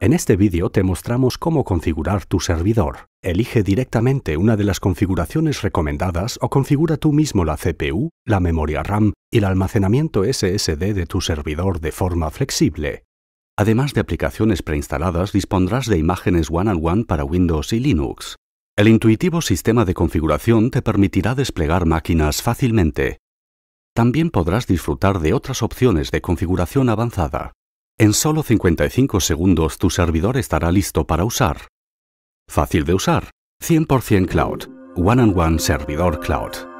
En este vídeo te mostramos cómo configurar tu servidor. Elige directamente una de las configuraciones recomendadas o configura tú mismo la CPU, la memoria RAM y el almacenamiento SSD de tu servidor de forma flexible. Además de aplicaciones preinstaladas, dispondrás de imágenes one-on-one -one para Windows y Linux. El intuitivo sistema de configuración te permitirá desplegar máquinas fácilmente. También podrás disfrutar de otras opciones de configuración avanzada. En solo 55 segundos tu servidor estará listo para usar. Fácil de usar. 100% Cloud. One-on-one -one Servidor Cloud.